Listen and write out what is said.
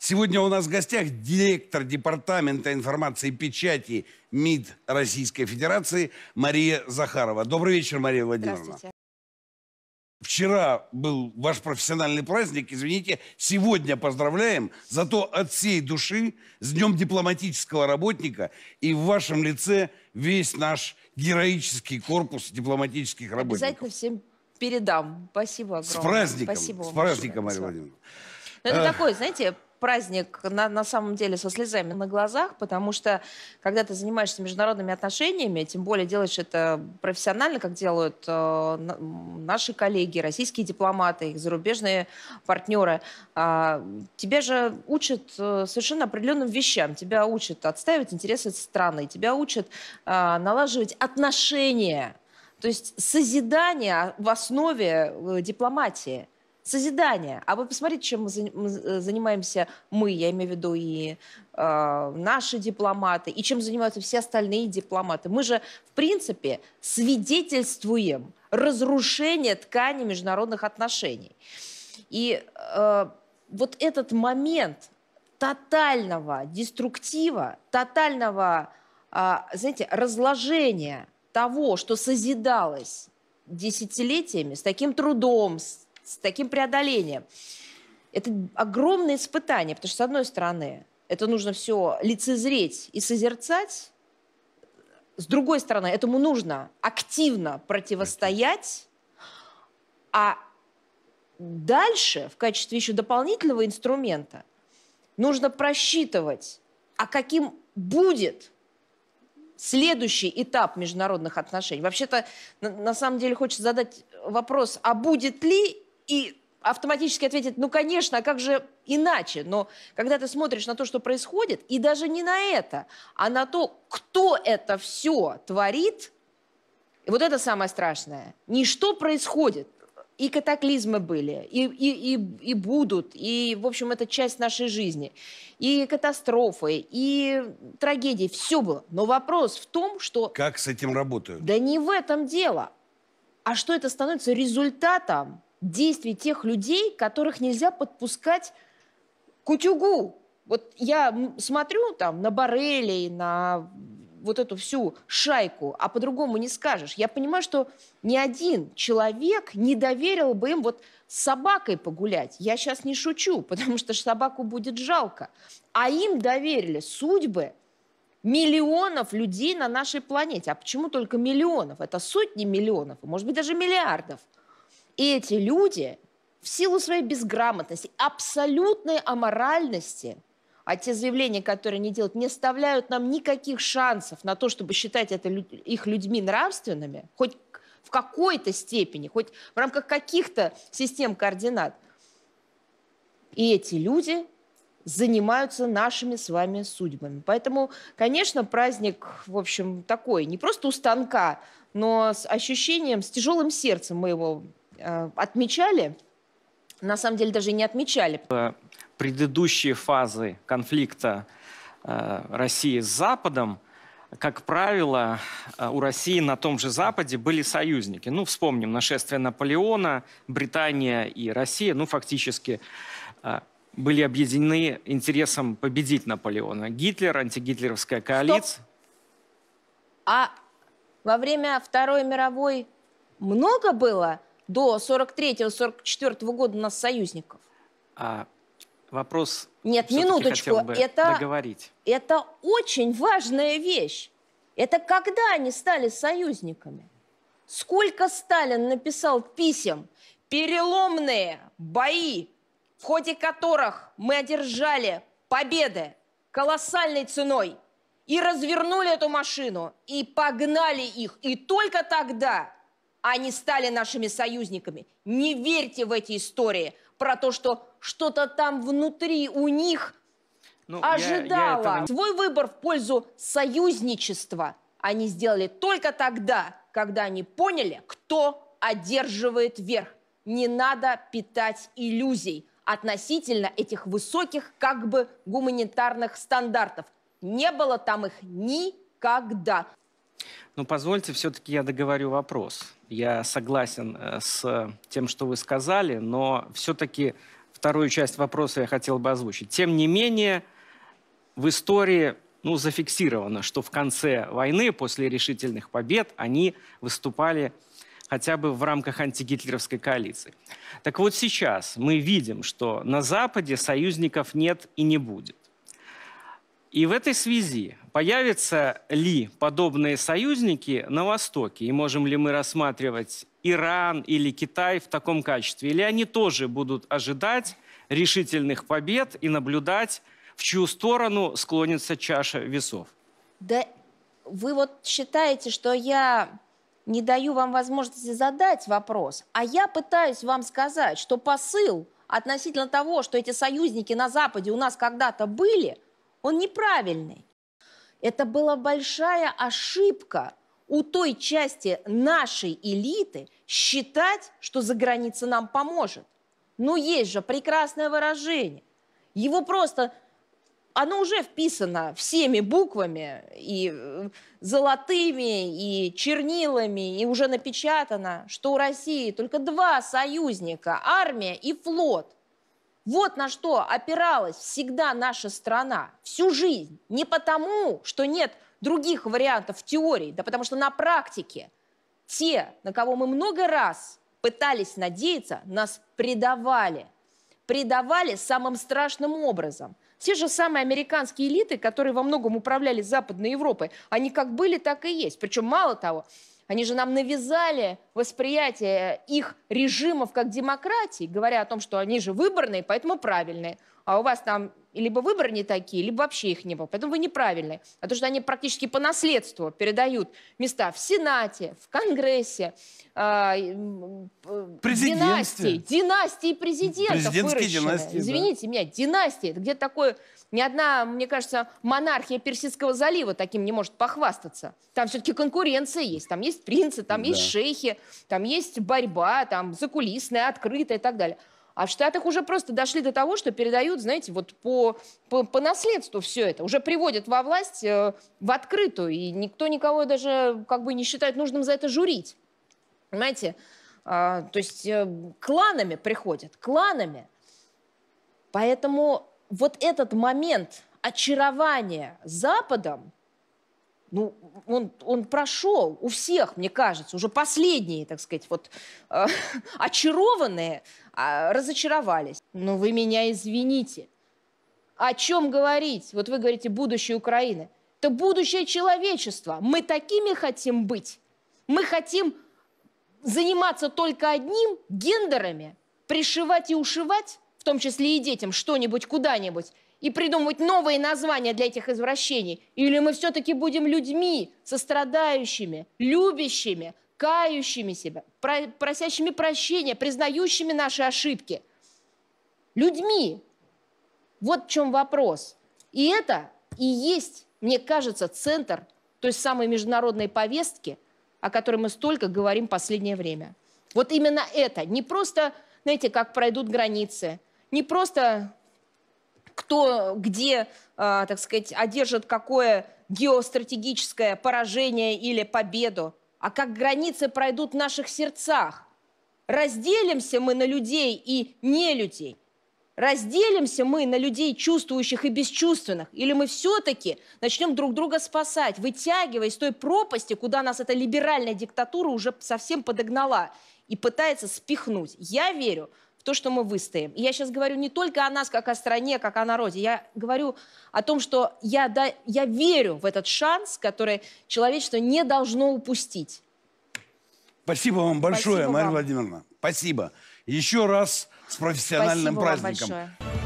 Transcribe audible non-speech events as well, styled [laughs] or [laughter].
Сегодня у нас в гостях директор Департамента информации и печати МИД Российской Федерации Мария Захарова. Добрый вечер, Мария Владимировна. Вчера был ваш профессиональный праздник, извините, сегодня поздравляем, зато от всей души с Днем дипломатического работника и в вашем лице весь наш героический корпус дипломатических работников. Обязательно всем передам. Спасибо огромное. С праздником. Спасибо. С праздником, Мария Владимировна. Но ну, это такой, знаете, праздник на, на самом деле со слезами на глазах, потому что когда ты занимаешься международными отношениями, тем более делаешь это профессионально, как делают э, наши коллеги, российские дипломаты, их зарубежные партнеры, э, тебя же учат э, совершенно определенным вещам. Тебя учат отстаивать интересы страны, тебя учат э, налаживать отношения. То есть созидание в основе э, дипломатии – созидание. А вы посмотрите, чем мы э, занимаемся мы, я имею в виду и э, наши дипломаты, и чем занимаются все остальные дипломаты. Мы же, в принципе, свидетельствуем разрушение ткани международных отношений. И э, вот этот момент тотального деструктива, тотального, э, знаете, разложения того, что созидалось десятилетиями, с таким трудом, с с таким преодолением. Это огромное испытание, потому что, с одной стороны, это нужно все лицезреть и созерцать, с другой стороны, этому нужно активно противостоять, а дальше в качестве еще дополнительного инструмента нужно просчитывать, а каким будет следующий этап международных отношений. Вообще-то, на, на самом деле, хочется задать вопрос, а будет ли и автоматически ответит, ну, конечно, а как же иначе? Но когда ты смотришь на то, что происходит, и даже не на это, а на то, кто это все творит, и вот это самое страшное. Не что происходит, и катаклизмы были, и, и, и, и будут, и, в общем, это часть нашей жизни, и катастрофы, и трагедии, все было. Но вопрос в том, что... Как с этим работают? Да не в этом дело, а что это становится результатом действий тех людей, которых нельзя подпускать к утюгу. Вот я смотрю там на Барелей, на вот эту всю шайку, а по-другому не скажешь. Я понимаю, что ни один человек не доверил бы им вот с собакой погулять. Я сейчас не шучу, [laughs] потому что собаку будет жалко. А им доверили судьбы миллионов людей на нашей планете. А почему только миллионов? Это сотни миллионов, а может быть, даже миллиардов. И эти люди в силу своей безграмотности, абсолютной аморальности, а те заявления, которые они делают, не оставляют нам никаких шансов на то, чтобы считать это, их людьми нравственными, хоть в какой-то степени, хоть в рамках каких-то систем координат. И эти люди занимаются нашими с вами судьбами. Поэтому, конечно, праздник, в общем, такой, не просто у станка, но с ощущением, с тяжелым сердцем мы его Э, отмечали, на самом деле даже не отмечали. Э, предыдущие фазы конфликта э, России с Западом, как правило, у России на том же Западе были союзники. Ну, вспомним нашествие Наполеона, Британия и Россия, ну, фактически были объединены интересом победить Наполеона. Гитлер, антигитлеровская коалиция. Стоп. А во время Второй мировой много было до 43-44 года у нас союзников. А вопрос... Нет, минуточку. Это, договорить. это очень важная вещь. Это когда они стали союзниками? Сколько Сталин написал писем, переломные бои, в ходе которых мы одержали победы колоссальной ценой и развернули эту машину, и погнали их. И только тогда они стали нашими союзниками. Не верьте в эти истории про то, что что-то там внутри у них ну, ожидало. Я, я этого... Свой выбор в пользу союзничества они сделали только тогда, когда они поняли, кто одерживает верх. Не надо питать иллюзий относительно этих высоких как бы гуманитарных стандартов. Не было там их никогда. Ну позвольте, все-таки я договорю вопрос. Я согласен э, с тем, что вы сказали, но все-таки вторую часть вопроса я хотел бы озвучить. Тем не менее, в истории ну, зафиксировано, что в конце войны, после решительных побед, они выступали хотя бы в рамках антигитлеровской коалиции. Так вот сейчас мы видим, что на Западе союзников нет и не будет. И в этой связи появятся ли подобные союзники на Востоке? И можем ли мы рассматривать Иран или Китай в таком качестве? Или они тоже будут ожидать решительных побед и наблюдать, в чью сторону склонится чаша весов? Да вы вот считаете, что я не даю вам возможности задать вопрос, а я пытаюсь вам сказать, что посыл относительно того, что эти союзники на Западе у нас когда-то были – он неправильный. Это была большая ошибка у той части нашей элиты считать, что за граница нам поможет. Но ну, есть же прекрасное выражение. Его просто оно уже вписано всеми буквами, и э, золотыми, и чернилами, и уже напечатано, что у России только два союзника – армия и флот. Вот на что опиралась всегда наша страна всю жизнь. Не потому, что нет других вариантов в теории, да потому что на практике те, на кого мы много раз пытались надеяться, нас предавали. Предавали самым страшным образом. Те же самые американские элиты, которые во многом управляли Западной Европой, они как были, так и есть. Причем мало того, они же нам навязали восприятие их режимов как демократии, говоря о том, что они же выборные, поэтому правильные. А у вас там и либо выборы не такие, либо вообще их не было. Поэтому вы неправильные. А то, что они практически по наследству передают места в Сенате, в Конгрессе, э, династии, династии президентов президентские династии, Извините да. меня, династии. Это где-то такое... Ни одна, мне кажется, монархия Персидского залива таким не может похвастаться. Там все-таки конкуренция есть. Там есть принцы, там да. есть шейхи, там есть борьба, там закулисная, открытая и так далее. А в Штатах уже просто дошли до того, что передают, знаете, вот по, по, по наследству все это. Уже приводят во власть э, в открытую, и никто никого даже как бы не считает нужным за это журить. Понимаете? Э, то есть э, кланами приходят, кланами. Поэтому вот этот момент очарования Западом – ну, он, он прошел у всех, мне кажется, уже последние, так сказать, вот э, [laughs] очарованные э, разочаровались. Но ну, вы меня извините. О чем говорить? Вот вы говорите будущее Украины. Это будущее человечества. Мы такими хотим быть. Мы хотим заниматься только одним гендерами, пришивать и ушивать, в том числе и детям, что-нибудь куда-нибудь и придумывать новые названия для этих извращений? Или мы все-таки будем людьми, сострадающими, любящими, кающими себя, просящими прощения, признающими наши ошибки? Людьми. Вот в чем вопрос. И это и есть, мне кажется, центр той самой международной повестки, о которой мы столько говорим в последнее время. Вот именно это. Не просто, знаете, как пройдут границы, не просто кто где, а, так сказать, одержит какое геостратегическое поражение или победу, а как границы пройдут в наших сердцах. Разделимся мы на людей и не людей. Разделимся мы на людей чувствующих и бесчувственных, или мы все-таки начнем друг друга спасать, вытягивая из той пропасти, куда нас эта либеральная диктатура уже совсем подогнала и пытается спихнуть. Я верю то, что мы выстоим. И я сейчас говорю не только о нас, как о стране, как о народе. Я говорю о том, что я, да, я верю в этот шанс, который человечество не должно упустить. Спасибо вам большое, Спасибо Мария вам. Владимировна. Спасибо. Еще раз с профессиональным Спасибо праздником. Вам большое.